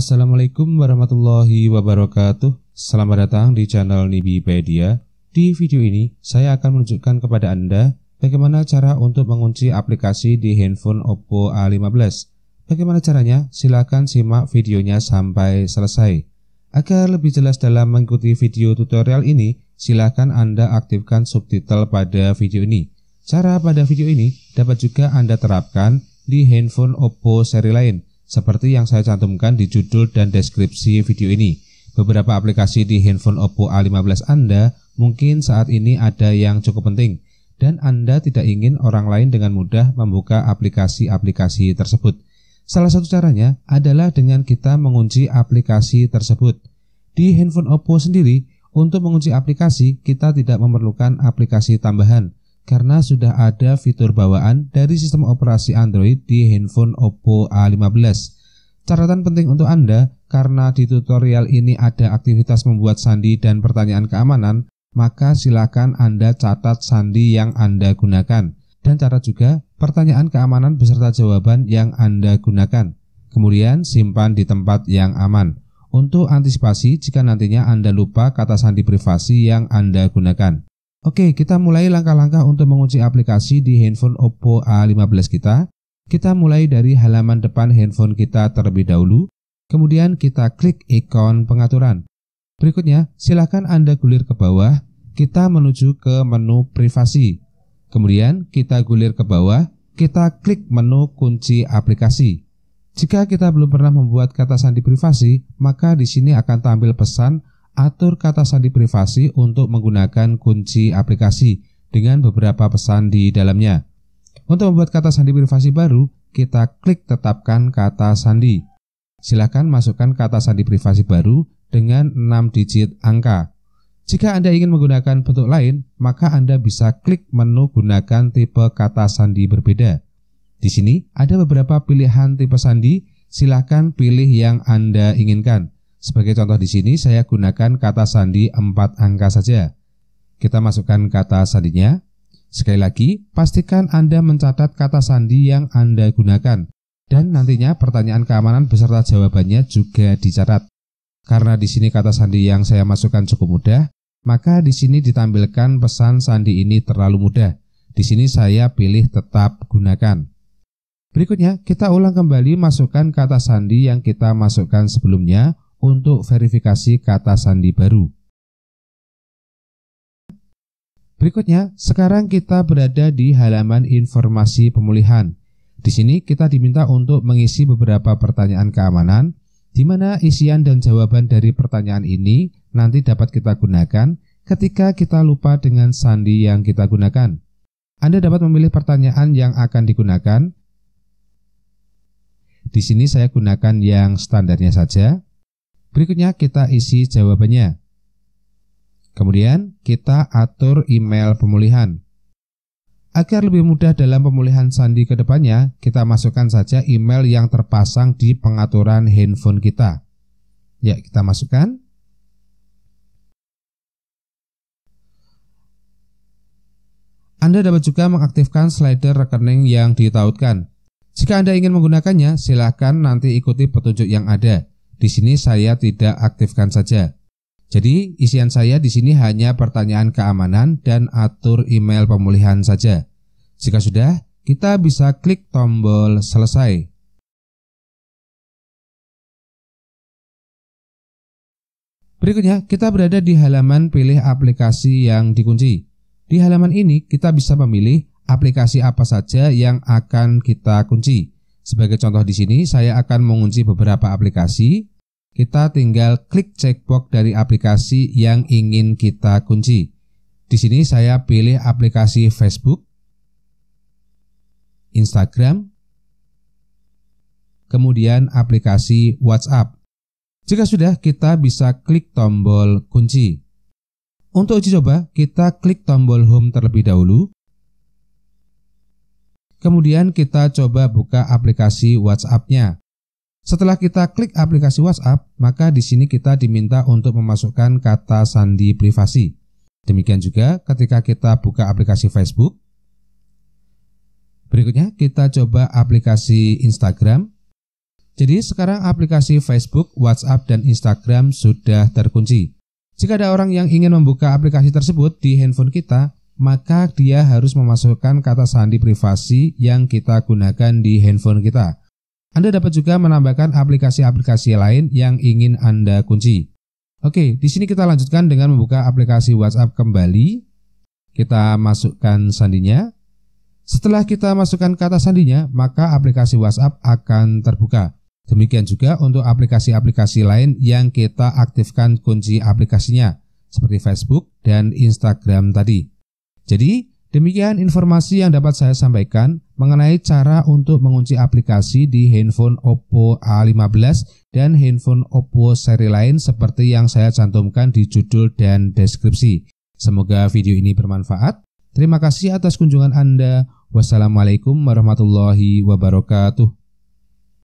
Assalamualaikum warahmatullahi wabarakatuh Selamat datang di channel Nibipedia Di video ini saya akan menunjukkan kepada Anda Bagaimana cara untuk mengunci aplikasi di handphone Oppo A15 Bagaimana caranya? Silahkan simak videonya sampai selesai Agar lebih jelas dalam mengikuti video tutorial ini Silahkan Anda aktifkan subtitle pada video ini Cara pada video ini dapat juga Anda terapkan di handphone Oppo seri lain seperti yang saya cantumkan di judul dan deskripsi video ini. Beberapa aplikasi di handphone Oppo A15 Anda mungkin saat ini ada yang cukup penting dan Anda tidak ingin orang lain dengan mudah membuka aplikasi-aplikasi tersebut. Salah satu caranya adalah dengan kita mengunci aplikasi tersebut. Di handphone Oppo sendiri, untuk mengunci aplikasi, kita tidak memerlukan aplikasi tambahan karena sudah ada fitur bawaan dari sistem operasi Android di handphone Oppo A15. Catatan penting untuk Anda, karena di tutorial ini ada aktivitas membuat sandi dan pertanyaan keamanan, maka silakan Anda catat sandi yang Anda gunakan. Dan catat juga pertanyaan keamanan beserta jawaban yang Anda gunakan. Kemudian simpan di tempat yang aman. Untuk antisipasi jika nantinya Anda lupa kata sandi privasi yang Anda gunakan. Oke, kita mulai langkah-langkah untuk mengunci aplikasi di handphone Oppo A15 kita. Kita mulai dari halaman depan handphone kita terlebih dahulu, kemudian kita klik ikon pengaturan. Berikutnya, silakan Anda gulir ke bawah, kita menuju ke menu privasi. Kemudian, kita gulir ke bawah, kita klik menu kunci aplikasi. Jika kita belum pernah membuat kata sandi privasi, maka di sini akan tampil pesan atur kata sandi privasi untuk menggunakan kunci aplikasi dengan beberapa pesan di dalamnya. Untuk membuat kata sandi privasi baru, kita klik tetapkan kata sandi. Silahkan masukkan kata sandi privasi baru dengan 6 digit angka. Jika Anda ingin menggunakan bentuk lain, maka Anda bisa klik menu gunakan tipe kata sandi berbeda. Di sini ada beberapa pilihan tipe sandi, silahkan pilih yang Anda inginkan. Sebagai contoh di sini saya gunakan kata sandi 4 angka saja. Kita masukkan kata sandinya. Sekali lagi, pastikan Anda mencatat kata sandi yang Anda gunakan. Dan nantinya pertanyaan keamanan beserta jawabannya juga dicatat. Karena di sini kata sandi yang saya masukkan cukup mudah, maka di sini ditampilkan pesan sandi ini terlalu mudah. Di sini saya pilih tetap gunakan. Berikutnya, kita ulang kembali masukkan kata sandi yang kita masukkan sebelumnya untuk verifikasi kata sandi baru. Berikutnya, sekarang kita berada di halaman informasi pemulihan. Di sini kita diminta untuk mengisi beberapa pertanyaan keamanan, di mana isian dan jawaban dari pertanyaan ini nanti dapat kita gunakan ketika kita lupa dengan sandi yang kita gunakan. Anda dapat memilih pertanyaan yang akan digunakan. Di sini saya gunakan yang standarnya saja. Berikutnya kita isi jawabannya. Kemudian kita atur email pemulihan. Agar lebih mudah dalam pemulihan sandi ke depannya, kita masukkan saja email yang terpasang di pengaturan handphone kita. Ya, kita masukkan. Anda dapat juga mengaktifkan slider rekening yang ditautkan. Jika Anda ingin menggunakannya, silakan nanti ikuti petunjuk yang ada. Di sini saya tidak aktifkan saja. Jadi isian saya di sini hanya pertanyaan keamanan dan atur email pemulihan saja. Jika sudah, kita bisa klik tombol selesai. Berikutnya, kita berada di halaman pilih aplikasi yang dikunci. Di halaman ini, kita bisa memilih aplikasi apa saja yang akan kita kunci. Sebagai contoh di sini, saya akan mengunci beberapa aplikasi. Kita tinggal klik checkbox dari aplikasi yang ingin kita kunci. Di sini saya pilih aplikasi Facebook, Instagram, kemudian aplikasi WhatsApp. Jika sudah, kita bisa klik tombol kunci. Untuk uji coba, kita klik tombol home terlebih dahulu. Kemudian kita coba buka aplikasi WhatsApp-nya. Setelah kita klik aplikasi WhatsApp, maka di sini kita diminta untuk memasukkan kata sandi privasi. Demikian juga ketika kita buka aplikasi Facebook. Berikutnya kita coba aplikasi Instagram. Jadi sekarang aplikasi Facebook, WhatsApp, dan Instagram sudah terkunci. Jika ada orang yang ingin membuka aplikasi tersebut di handphone kita, maka dia harus memasukkan kata sandi privasi yang kita gunakan di handphone kita. Anda dapat juga menambahkan aplikasi-aplikasi lain yang ingin Anda kunci. Oke, di sini kita lanjutkan dengan membuka aplikasi WhatsApp kembali. Kita masukkan sandinya. Setelah kita masukkan kata sandinya, maka aplikasi WhatsApp akan terbuka. Demikian juga untuk aplikasi-aplikasi lain yang kita aktifkan kunci aplikasinya, seperti Facebook dan Instagram tadi. Jadi, demikian informasi yang dapat saya sampaikan mengenai cara untuk mengunci aplikasi di handphone Oppo A15 dan handphone Oppo seri lain seperti yang saya cantumkan di judul dan deskripsi. Semoga video ini bermanfaat. Terima kasih atas kunjungan Anda. Wassalamualaikum warahmatullahi wabarakatuh.